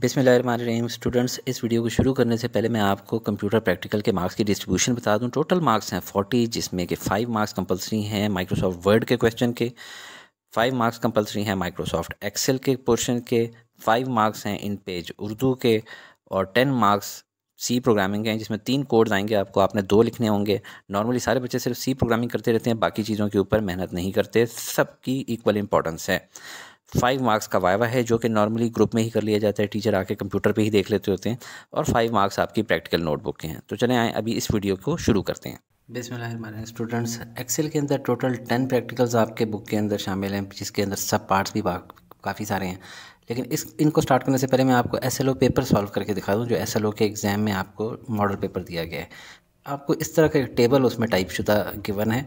बिसमीम स्टूडेंट्स इस वीडियो को शुरू करने से पहले मैं आपको कंप्यूटर प्रैक्टिकल के मार्क्स की डिस्ट्रीब्यूशन बता दूं टोटल मार्क्स हैं 40 जिसमें कि 5 मार्क्स कंपलसरी हैं माइक्रोसॉफ्ट वर्ड के क्वेश्चन के 5 मार्क्स कंपलसरी हैं माइक्रोसॉफ्ट एक्सेल के पोर्शन के 5 मार्क्स हैं इन पेज उर्दू के और टेन मार्क्स सी प्रोग्रामिंग के हैं जिसमें तीन कोड्स आएंगे आपको आपने दो लिखने होंगे नॉर्मली सारे बच्चे सिर्फ सी प्रोग्रामिंग करते रहते हैं बाकी चीज़ों के ऊपर मेहनत नहीं करते सबकी इक्वल इंपॉर्टेंस है फाइव मार्क्स का वाइवा है जो कि नॉर्मली ग्रुप में ही कर लिया जाता है टीचर आके कंप्यूटर पे ही देख लेते होते हैं और फाइव मार्क्स आपकी प्रैक्टिकल नोटबुक के हैं तो चले आए अभी इस वीडियो को शुरू करते हैं बिसमिल्ल स्टूडेंट्स एक्सेल के अंदर टोटल टेन प्रैक्टिकल्स आपके बुक के अंदर शामिल हैं जिसके अंदर सब पार्ट्स भी काफ़ी सारे हैं लेकिन इस इनको स्टार्ट करने से पहले मैं आपको S L O paper solve करके दिखा दूँ जो एस एल ओ के एग्ज़ाम में आपको मॉडल पेपर दिया गया है आपको इस तरह का एक टेबल उसमें टाइप शुदा गिवन है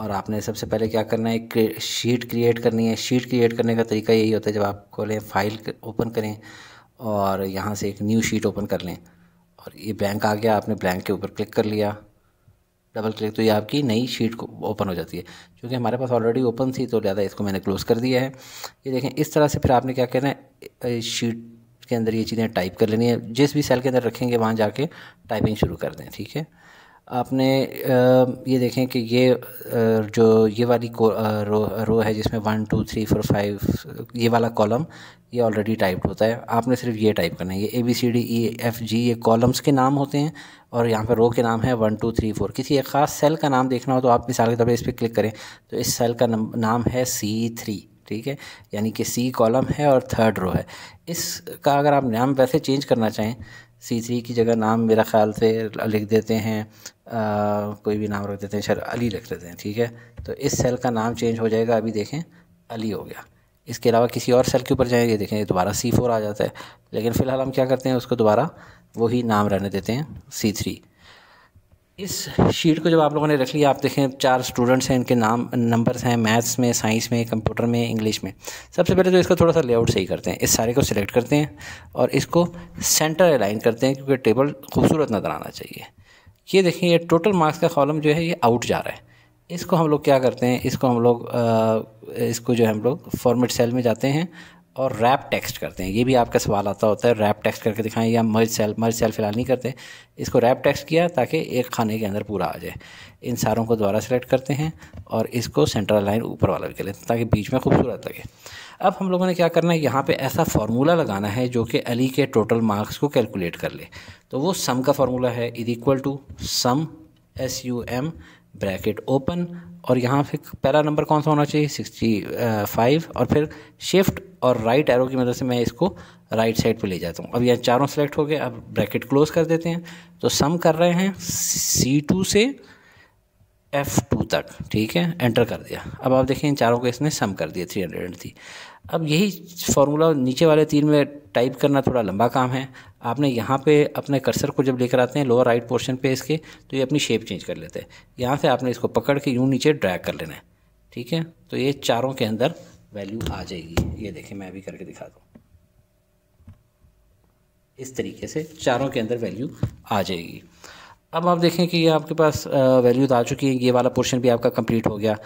और आपने सबसे पहले क्या करना है एक शीट क्रिएट करनी है शीट क्रिएट करने का तरीका यही होता है जब आप खोलें फाइल ओपन करें और यहाँ से एक न्यू शीट ओपन कर लें और ये ब्लैंक आ गया आपने ब्लैंक के ऊपर क्लिक कर लिया डबल क्लिक तो ये आपकी नई शीट को ओपन हो जाती है क्योंकि हमारे पास ऑलरेडी ओपन थी तो ज़्यादा इसको मैंने क्लोज़ कर दिया है ये देखें इस तरह से फिर आपने क्या करना है शीट के अंदर ये चीज़ें टाइप कर लेनी है जिस भी सेल के अंदर रखेंगे वहाँ जाके टाइपिंग शुरू कर दें ठीक है आपने ये देखें कि ये जो ये वाली रो रो है जिसमें one two three four five ये वाला कॉलम ये ऑलरेडी टाइप्ड होता है आपने सिर्फ ये टाइप करना है ये A B C D E F G ये कॉलम्स के नाम होते हैं और यहाँ पे रो के नाम है वन टू थ्री फोर किसी एक ख़ास सेल का नाम देखना हो तो आप मिसाल के तौर पर इस पर क्लिक करें तो इस सेल का नाम है सी थ्री ठीक है यानी कि सी कॉलम है और थर्ड रो है इसका अगर आप नाम वैसे चेंज करना चाहें सी थ्री की जगह नाम मेरा ख्याल से लिख देते हैं कोई भी नाम रख देते हैं शायद अली रख देते हैं ठीक है तो इस सेल का नाम चेंज हो जाएगा अभी देखें अली हो गया इसके अलावा किसी और सेल के ऊपर जाएंगे देखें दोबारा सी फोर आ जाता है लेकिन फ़िलहाल हम क्या करते हैं उसको दोबारा वही नाम रहने देते हैं सी थ्री इस शीट को जब आप लोगों ने रख लिया आप देखें चार स्टूडेंट्स हैं इनके नाम नंबर्स हैं मैथ्स में साइंस में कंप्यूटर में इंग्लिश में सबसे पहले तो इसका थोड़ा सा लेआउट सही करते हैं इस सारे को सिलेक्ट करते हैं और इसको सेंटर अलाइन करते हैं क्योंकि टेबल खूबसूरत नज़र आना चाहिए ये देखें ये टोटल मार्क्स का कॉलम जो है ये आउट जा रहा है इसको हम लोग क्या करते हैं इसको हम लोग इसको जो है हम लोग फॉर्मेट सेल में जाते हैं और रैप टेक्स्ट करते हैं ये भी आपका सवाल आता होता है रैप टेक्स्ट करके दिखाएं या मर्ज सेल मर्ज सेल फिलहाल नहीं करते इसको रैप टेक्स्ट किया ताकि एक खाने के अंदर पूरा आ जाए इन सारों को दोबारा सेलेक्ट करते हैं और इसको सेंट्रल लाइन ऊपर वाला भी कर लेते हैं ताकि बीच में खूबसूरत लगे अब हम लोगों ने क्या करना है यहाँ पे ऐसा फार्मूला लगाना है जो कि अली के टोटल मार्क्स को कैलकुलेट कर ले तो वो सम का फार्मूला है is equal to sum S U M bracket open और यहाँ फिर पहला नंबर कौन सा होना चाहिए सिक्सटी फाइव uh, और फिर शिफ्ट और राइट एरो की मदद से मैं इसको राइट साइड पे ले जाता हूँ अब यहाँ चारों सेलेक्ट हो गए अब ब्रैकेट क्लोज कर देते हैं तो सम कर रहे हैं सी टू से एफ़ टू तक ठीक है एंटर कर दिया अब आप देखें इन चारों को इसने सम कर दिया थ्री हंड्रेड थी अब यही फार्मूला नीचे वाले तीर में टाइप करना थोड़ा लंबा काम है आपने यहाँ पे अपने कर्सर को जब लेकर आते हैं लोअर राइट पोर्शन पे इसके तो ये अपनी शेप चेंज कर लेते हैं यहाँ से आपने इसको पकड़ के यूँ नीचे ड्रैग कर लेना है ठीक है तो ये चारों के अंदर वैल्यू आ जाएगी ये देखें मैं अभी करके दिखा दूँ इस तरीके से चारों के अंदर वैल्यू आ जाएगी अब आप देखें कि ये आपके पास वैल्यू आ चुकी है ये वाला पोर्शन भी आपका कंप्लीट हो गया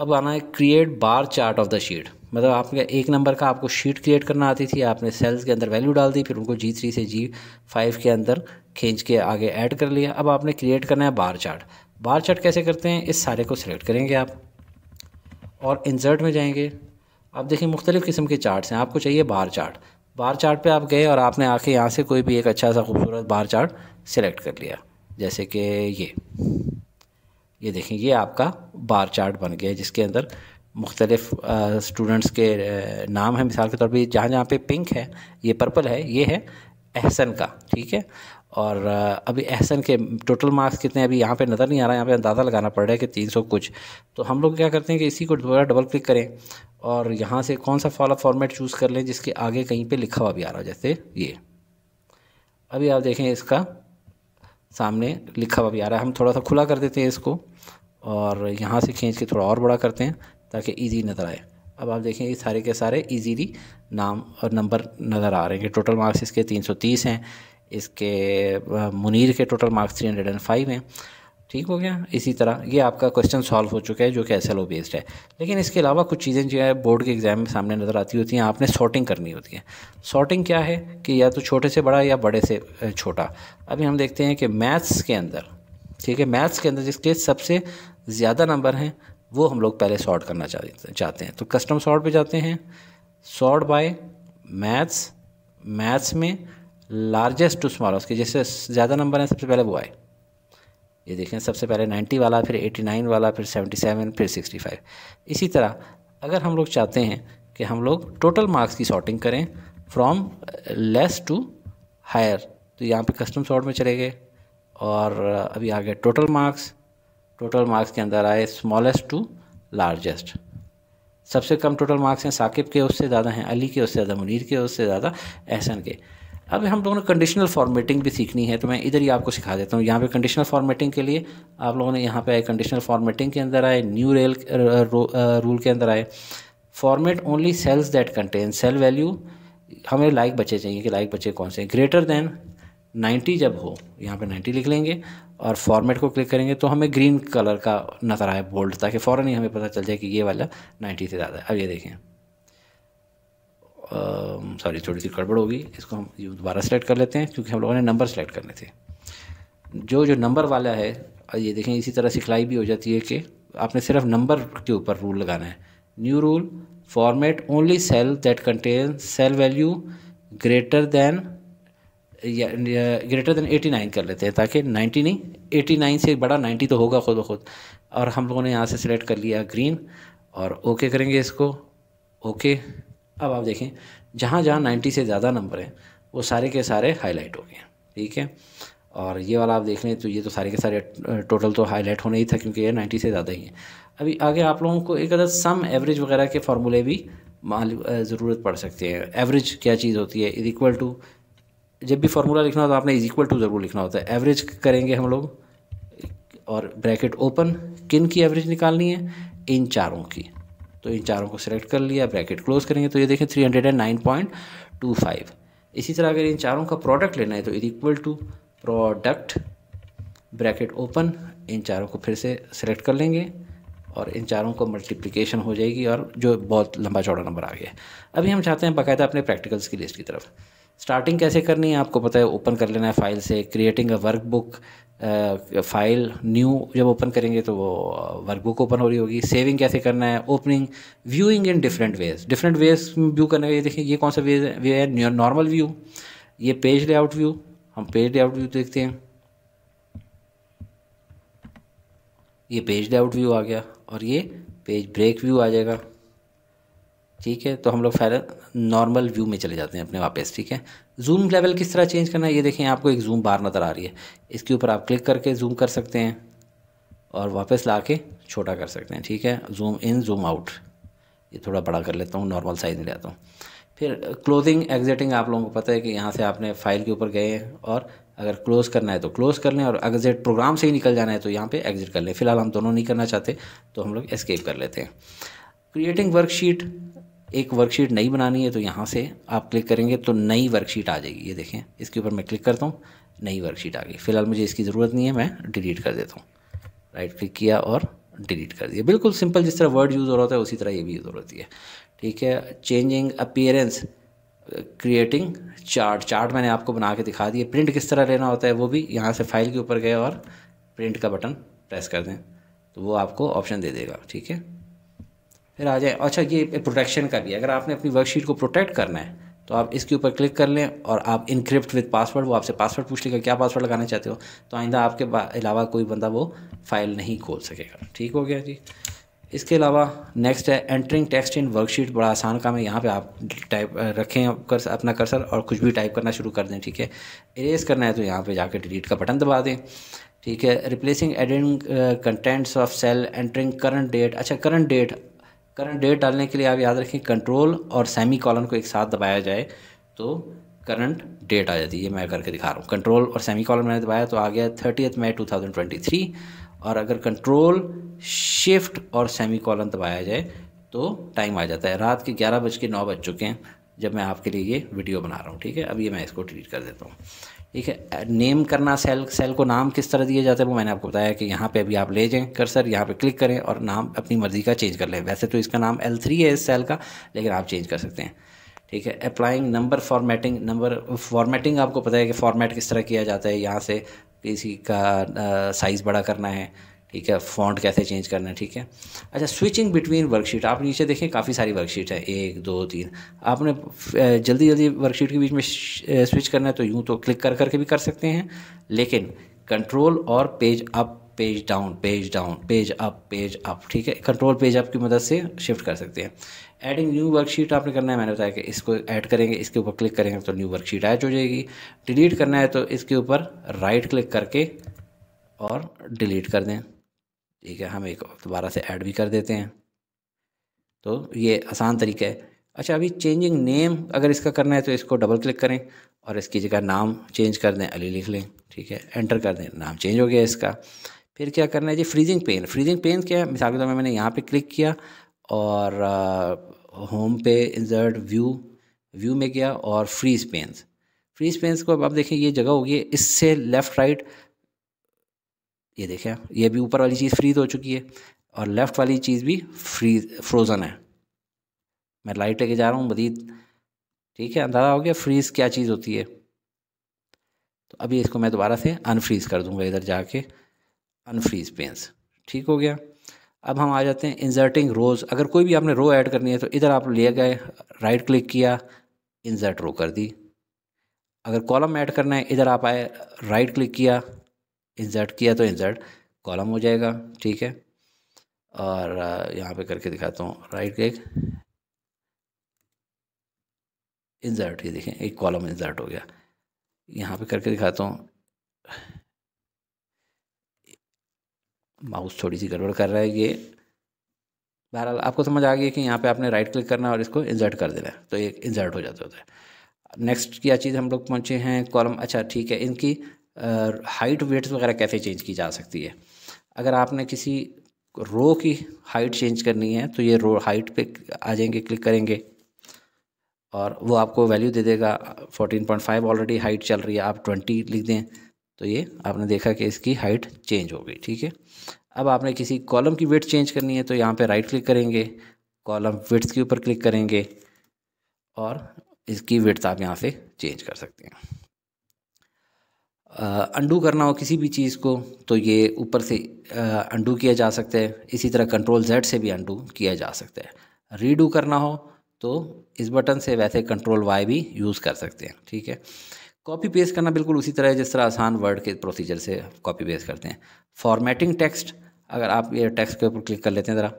अब आना है create bar chart of the sheet मतलब आपका एक नंबर का आपको शीट क्रिएट करना आती थी आपने सेल्स के अंदर वैल्यू डाल दी फिर उनको जी थ्री से जी फाइव के अंदर खींच के आगे ऐड कर लिया अब आपने क्रिएट करना है बार चार्ट बार चार्ट कैसे करते हैं इस सारे को सिलेक्ट करेंगे आप और इंसर्ट में जाएंगे आप देखिए मुख्तलिफ़ किस्म के चार्ट्स हैं आपको चाहिए बार चार्ट बार चार्ट पे आप गए और आपने आके यहाँ से कोई भी एक अच्छा सा खूबसूरत बार चार्ट सेलेक्ट कर लिया जैसे कि ये ये देखें ये आपका बार चार्ट बन गया जिसके अंदर मुख्तलिफ स्टूडेंट्स के नाम हैं मिसाल के तौर पर जहाँ जहाँ पे पिंक है ये पर्पल है ये है एहसन का ठीक है और अभी एहसन के टोटल मार्क्स कितने अभी यहाँ पे नज़र नहीं आ रहा है यहाँ पे अंदाज़ा लगाना पड़ रहा है कि तीन सौ कुछ तो हम लोग क्या करते हैं कि इसी को दोबारा डबल क्लिक करें और यहाँ से कौन सा फॉलो फॉर्मेट चूज़ कर लें जिसके आगे कहीं पे लिखा हुआ भी आ रहा हो जैसे ये अभी आप देखें इसका सामने लिखा हुआ भी आ रहा है हम थोड़ा सा खुला कर देते हैं इसको और यहाँ से खींच के थोड़ा और बड़ा करते हैं ताकि ईजी नज़र आए अब आप देखें ये सारे के सारे ईजीली नाम और नंबर नज़र आ रहे हैं कि टोटल मार्क्स इसके 330 हैं इसके मुनीर के टोटल मार्क्स 305 हैं ठीक हो गया इसी तरह ये आपका क्वेश्चन सॉल्व हो चुका है जो कि एस एल ओ बेस्ड है लेकिन इसके अलावा कुछ चीज़ें जो है बोर्ड के एग्ज़ाम में सामने नज़र आती होती हैं आपने सॉर्टिंग करनी होती है सॉर्टिंग क्या है कि या तो छोटे से बड़ा या बड़े से छोटा अभी हम देखते हैं कि मैथ्स के अंदर ठीक है मैथ्स के अंदर जिसके सबसे ज़्यादा नंबर हैं वो हम लोग पहले सॉर्ट करना चाहते हैं तो कस्टम सॉर्ट पे जाते हैं सॉर्ट बाय मैथ्स मैथ्स में लार्जेस्ट टू स्मॉलेस्ट के जैसे ज़्यादा नंबर हैं सबसे पहले वो आए ये देखें सबसे पहले 90 वाला फिर 89 वाला फिर 77 फिर 65 इसी तरह अगर हम लोग चाहते हैं कि हम लोग टोटल मार्क्स की सॉर्टिंग करें फ्रॉम लेस टू हायर तो यहाँ पे कस्टम सॉर्ट में चले गए और अभी आ गए टोटल मार्क्स टोटल मार्क्स के अंदर आए स्मॉलेस्ट टू लार्जेस्ट सबसे कम टोटल मार्क्स हैं साकिब के उससे ज़्यादा हैं अली के उससे ज़्यादा मुनीर के उससे ज़्यादा एहसन के अब हम लोगों ने कंडीशनल फॉर्मेटिंग भी सीखनी है तो मैं इधर ही आपको सिखा देता हूँ यहाँ पे कंडीशनल फॉर्मेटिंग के लिए आप लोगों ने यहाँ पे कंडीशनल फॉर्मेटिंग के अंदर आए न्यू रेल रूल के अंदर आए format only cells that contain cell value हमें लाइक बच्चे चाहिए कि लाइक बच्चे कौन से ग्रेटर दैन 90 जब हो यहाँ पे 90 लिख लेंगे और फॉर्मेट को क्लिक करेंगे तो हमें ग्रीन कलर का नज़र आए बोल्ड ताकि फ़ौर ही हमें पता चल जाए कि ये वाला नाइन्टी से ज़्यादा है अब ये देखें सॉरी थोड़ी सी गड़बड़ होगी इसको हम दोबारा सेलेक्ट कर लेते हैं क्योंकि हम लोगों ने नंबर सेलेक्ट करने थे जो जो नंबर वाला है ये देखें इसी तरह सिखलाई भी हो जाती है कि आपने सिर्फ नंबर के ऊपर रूल लगाना है new rule format only cell that contain cell value greater than greater than nine कर लेते हैं ताकि नाइन्टी नहीं एटी नाइन से बड़ा नाइन्टी तो होगा खुद ब खुद और हम लोगों ने यहाँ से सिलेक्ट कर लिया ग्रीन और ओके करेंगे इसको ओके अब आप देखें जहाँ जहाँ नाइन्टी से ज़्यादा नंबर हैं वो सारे के सारे हाईलाइट हो गए ठीक है और ये वाला आप देख लें तो ये तो सारे के सारे टोटल तो हाईलाइट होना ही था क्योंकि ये नाइन्टी से ज़्यादा ही है अभी आगे आप लोगों को एक अदर सम एवरेज वगैरह के फार्मूले भी ज़रूरत पड़ सकती है एवरेज क्या चीज़ होती है इज इक्वल टू जब भी फार्मूला लिखना होता है आपने इज इक्वल टू ज़रूर लिखना होता है एवरेज करेंगे हम लोग और ब्रैकेट ओपन किन की एवरेज निकालनी है इन चारों की तो इन चारों को सिलेक्ट कर लिया ब्रैकेट क्लोज करेंगे तो ये देखें three hundred and nine point two five इसी तरह अगर इन चारों का प्रोडक्ट लेना है तो is equal to product bracket open इन चारों को फिर से सिलेक्ट कर लेंगे और इन चारों को मल्टीप्लिकेशन हो जाएगी और जो बहुत लंबा चौड़ा नंबर आ गया अभी हम चाहते हैं बाकायदा अपने प्रैक्टिकल्स की लिस्ट की तरफ स्टार्टिंग कैसे करनी है आपको पता है ओपन कर लेना है फाइल से creating a workbook file new जब ओपन करेंगे तो वो वर्कबुक ओपन हो रही होगी सेविंग कैसे करना है opening viewing in different ways different ways view करने का ये देखें ये कौन सा वेज वे है नॉर्मल व्यू ये पेज लेआउट व्यू हम पेज लेआउट व्यू देखते हैं ये पेज लेआउट व्यू आ गया और ये पेज ब्रेक व्यू आ जाएगा ठीक है तो हम लोग फिर नॉर्मल व्यू में चले जाते हैं अपने वापस ठीक है जूम लेवल किस तरह चेंज करना है ये देखें आपको एक जूम बार नज़र आ रही है इसके ऊपर आप क्लिक करके जूम कर सकते हैं और वापस ला के छोटा कर सकते हैं ठीक है जूम इन जूम आउट ये थोड़ा बड़ा कर लेता हूँ नॉर्मल साइज़ में लेता हूँ फिर क्लोजिंग एग्जिटिंग आप लोगों को पता है कि यहाँ से आपने फाइल के ऊपर गए हैं और अगर क्लोज़ करना है तो क्लोज़ कर लें और एग्जिट प्रोग्राम से ही निकल जाना है तो यहाँ पे एग्जिट कर लें फिलहाल हम दोनों नहीं करना चाहते तो हम लोग एस्केप कर लेते हैं क्रिएटिंग वर्कशीट एक वर्कशीट नई बनानी है तो यहाँ से आप क्लिक करेंगे तो नई वर्कशीट आ जाएगी ये देखें इसके ऊपर मैं क्लिक करता हूँ नई वर्कशीट आ गई फ़िलहाल मुझे इसकी ज़रूरत नहीं है मैं डिलीट कर देता हूँ राइट क्लिक किया और डिलीट कर दिया बिल्कुल सिंपल जिस तरह वर्ड यूज़ हो रहा होता है उसी तरह ये भी यूज़ हो रही है ठीक है changing appearance creating chart chart मैंने आपको बना के दिखा दिए प्रिंट किस तरह लेना होता है वो भी यहाँ से फाइल के ऊपर गए और प्रिंट का बटन प्रेस कर दें तो वो आपको ऑप्शन दे देगा ठीक है फिर आ जाए अच्छा ये प्रोटेक्शन का भी है अगर आपने अपनी वर्कशीट को प्रोटेक्ट करना है तो आप इसके ऊपर क्लिक कर लें और आप इनक्रिप्ट विद पासवर्ड वो आपसे पासवर्ड पूछ लेगा क्या पासवर्ड लगाना चाहते हो तो आइंदा आपके अलावा कोई बंदा वो फाइल नहीं खोल सकेगा ठीक हो गया जी इसके अलावा नेक्स्ट है एंटरिंग टेक्स्ट इन वर्कशीट बड़ा आसान काम है यहाँ पे आप टाइप रखें कर अपना कर्सर और कुछ भी टाइप करना शुरू कर दें ठीक है इरेज करना है तो यहाँ पे जाके डिलीट का बटन दबा दें ठीक है replacing adding contents of cell entering current date अच्छा करंट डेट करंट डेट डालने के लिए आप याद रखें कंट्रोल और सेमी कॉलन को एक साथ दबाया जाए तो करंट डेट आ जाती है मैं करके दिखा रहा हूँ कंट्रोल और सेमी कॉलन मैंने दबाया तो आ गया thirtieth May two thousand twenty three और अगर कंट्रोल शिफ्ट और सेमी कॉलन दबाया जाए तो टाइम आ जाता है रात के ग्यारह बज के नौ बज चुके हैं जब मैं आपके लिए ये वीडियो बना रहा हूँ ठीक है अब ये मैं इसको डिलीट कर देता हूँ ठीक है नेम करना सेल सेल को नाम किस तरह दिए जाते हैं वो मैंने आपको बताया कि यहाँ पे अभी आप ले जाएं कर्सर यहाँ पे क्लिक करें और नाम अपनी मर्ज़ी का चेंज कर लें वैसे तो इसका नाम एल थ्री है इस सेल का लेकिन आप चेंज कर सकते हैं ठीक है applying number formatting number formatting आपको पता है कि फॉर्मेट किस तरह किया जाता है यहाँ से किसी का साइज़ बड़ा करना है ठीक है फॉन्ट कैसे चेंज करना है ठीक है अच्छा स्विचिंग बिटवीन वर्कशीट आप नीचे देखें काफ़ी सारी वर्कशीट है एक दो तीन आपने जल्दी जल्दी वर्कशीट के बीच में स्विच करना है तो यूँ तो क्लिक कर करके भी कर सकते हैं लेकिन कंट्रोल और page up page down page down page up page up ठीक है कंट्रोल पेज अप की मदद से शिफ्ट कर सकते हैं एडिंग न्यू वर्कशीट आपने करना है मैंने बताया कि इसको ऐड करेंगे इसके ऊपर क्लिक करेंगे तो न्यू वर्कशीट ऐड हो जाएगी डिलीट करना है तो इसके ऊपर राइट क्लिक करके और डिलीट कर दें ठीक है हम एक दोबारा से ऐड भी कर देते हैं तो ये आसान तरीका है अच्छा अभी चेंजिंग नेम अगर इसका करना है तो इसको डबल क्लिक करें और इसकी जगह नाम चेंज कर दें अली लिख लें ठीक है एंटर कर दें नाम चेंज हो गया इसका फिर क्या करना है जी फ्रीजिंग पेन फ्रीजिंग पेन क्या है मिसाल के तौर पर मैंने यहाँ पे क्लिक किया और होम uh, पे इंजर्ट व्यू व्यू में गया और फ्रीज पेंस फ्रीज पेंस को अब आप देखें ये जगह होगी इससे लेफ़्ट राइट ये देखें ये भी ऊपर वाली चीज़ फ्रीज हो चुकी है और लेफ़्ट वाली चीज़ भी फ्रीज फ्रोज़न है मैं लाइट लेके जा रहा हूँ मदीद ठीक है अंधारा हो गया फ्रीज़ क्या चीज़ होती है तो अभी इसको मैं दोबारा से अनफ्रीज़ कर दूँगा इधर जाके अनफ्रीज़ पेंस ठीक हो गया अब हम आ जाते हैं इंजर्टिंग रोज़ अगर कोई भी आपने रो ऐड करनी है तो इधर आप ले गए राइट क्लिक किया इंजर्ट रो कर दी अगर कॉलम ऐड करना है इधर आप आए राइट क्लिक किया इंसर्ट किया तो इंसर्ट कॉलम हो जाएगा ठीक है और यहाँ पे करके दिखाता हूँ राइट क्लिक इंसर्ट ये देखें एक कॉलम इंसर्ट हो गया यहाँ पे करके दिखाता हूँ माउस थोड़ी सी गड़बड़ कर रहा है ये बहरहाल आपको समझ आ गया कि यहाँ पे आपने राइट क्लिक करना है और इसको इंसर्ट कर देना है तो एक इंसर्ट हो जाता होता है नेक्स्ट क्या चीज़ हम लोग पहुँचे हैं कॉलम अच्छा ठीक है इनकी हाइट वेट्स वगैरह कैसे चेंज की जा सकती है अगर आपने किसी रो की हाइट चेंज करनी है तो ये रो हाइट पे आ जाएंगे क्लिक करेंगे और वो आपको वैल्यू दे देगा 14.5 ऑलरेडी हाइट चल रही है आप 20 लिख दें तो ये आपने देखा कि इसकी हाइट चेंज हो गई ठीक है अब आपने किसी कॉलम की वेट चेंज करनी है तो यहाँ पे राइट क्लिक करेंगे कॉलम वेट्स के ऊपर क्लिक करेंगे और इसकी वेट्स आप यहाँ से चेंज कर सकते हैं अंडू करना हो किसी भी चीज़ को तो ये ऊपर से अंडू किया जा सकता है इसी तरह कंट्रोल जेड से भी अंडू किया जा सकता है रीडू करना हो तो इस बटन से वैसे कंट्रोल वाई भी यूज़ कर सकते हैं ठीक है कॉपी पेस्ट करना बिल्कुल उसी तरह है जिस तरह आसान वर्ड के प्रोसीजर से कॉपी पेस्ट करते हैं फॉर्मेटिंग टेक्स्ट अगर आप ये टेक्स्ट के ऊपर क्लिक कर लेते हैं ज़रा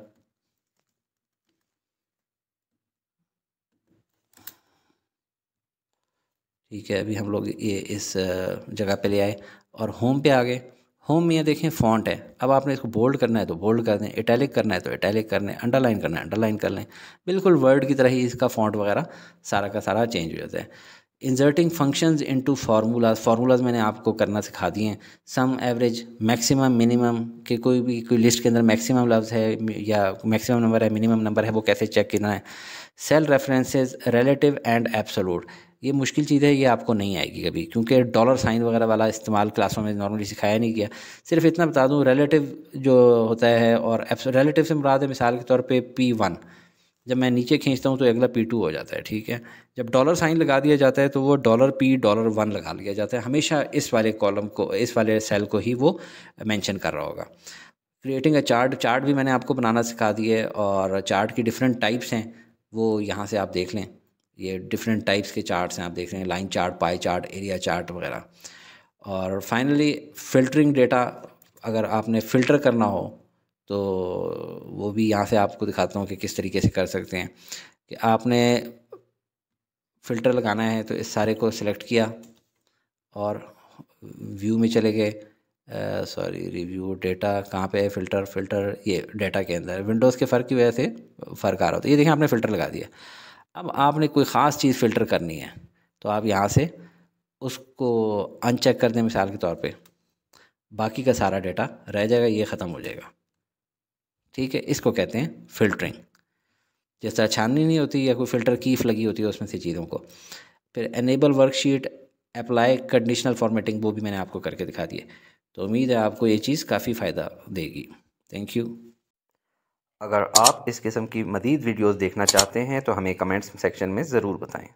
ठीक है अभी हम लोग ये इस जगह पे ले आए और होम पे आ गए होम में ये देखें फॉन्ट है अब आपने इसको बोल्ड करना है तो बोल्ड कर दें इटैलिक करना है तो इटैलिक कर लें अंडरलाइन करना है अंडरलाइन कर लें बिल्कुल वर्ड की तरह ही इसका फॉन्ट वगैरह सारा का सारा चेंज हो जाता है inserting functions into formulas formulas मैंने आपको करना सिखा दिए हैं सम एवरेज मैक्सिमम मिनिमम के कोई भी कोई लिस्ट के अंदर मैक्सिमम लफ्ज़ है या मैक्सिमम नंबर है मिनिमम नंबर है वो कैसे चेक करना है cell references relative and absolute ये मुश्किल चीज़ है ये आपको नहीं आएगी कभी क्योंकि डॉलर साइन वगैरह वाला इस्तेमाल क्लासों में नॉर्मली सिखाया नहीं गया सिर्फ इतना बता दूँ रिलेटिव जो होता है और रिलेटिव से मुराद है मिसाल के तौर पर पी वन जब मैं नीचे खींचता हूँ तो अगला पी टू हो जाता है ठीक है जब डॉलर साइन लगा दिया जाता है तो वो डॉलर पी डॉलर वन लगा लिया जाता है हमेशा इस वाले कॉलम को इस वाले सेल को ही वो मेंशन कर रहा होगा क्रिएटिंग अ चार्ट चार्ट भी मैंने आपको बनाना सिखा दिए है और चार्ट की डिफरेंट टाइप्स हैं वो यहाँ से आप देख लें ये डिफरेंट टाइप्स के चार्ट्स हैं आप देख रहे हैं line chart pie chart area chart वगैरह और फाइनली फ़िल्टरिंग डेटा अगर आपने फ़िल्टर करना हो तो वो भी यहाँ से आपको दिखाता हूँ कि किस तरीके से कर सकते हैं कि आपने फ़िल्टर लगाना है तो इस सारे को सिलेक्ट किया और व्यू में चले गए सॉरी रिव्यू डेटा कहाँ पे है फ़िल्टर फ़िल्टर ये डेटा के अंदर विंडोज़ के फ़र्क की वजह से फ़र्क आ रहा होता है ये देखें आपने फ़िल्टर लगा दिया अब आपने कोई ख़ास चीज़ फ़िल्टर करनी है तो आप यहाँ से उसको अनचेक कर दें मिसाल के तौर पे बाकी का सारा डेटा रह जाएगा ये ख़त्म हो जाएगा ठीक है इसको कहते हैं फ़िल्टरिंग जैसे छाननी नहीं होती या कोई फ़िल्टर कीफ लगी होती है उसमें से चीज़ों को फिर enable worksheet apply conditional formatting वो भी मैंने आपको करके दिखा दी है तो उम्मीद है आपको ये चीज़ काफ़ी फ़ायदा देगी थैंक यू अगर आप इस किस्म की मदीद वीडियोस देखना चाहते हैं तो हमें कमेंट्स सेक्शन में ज़रूर बताएं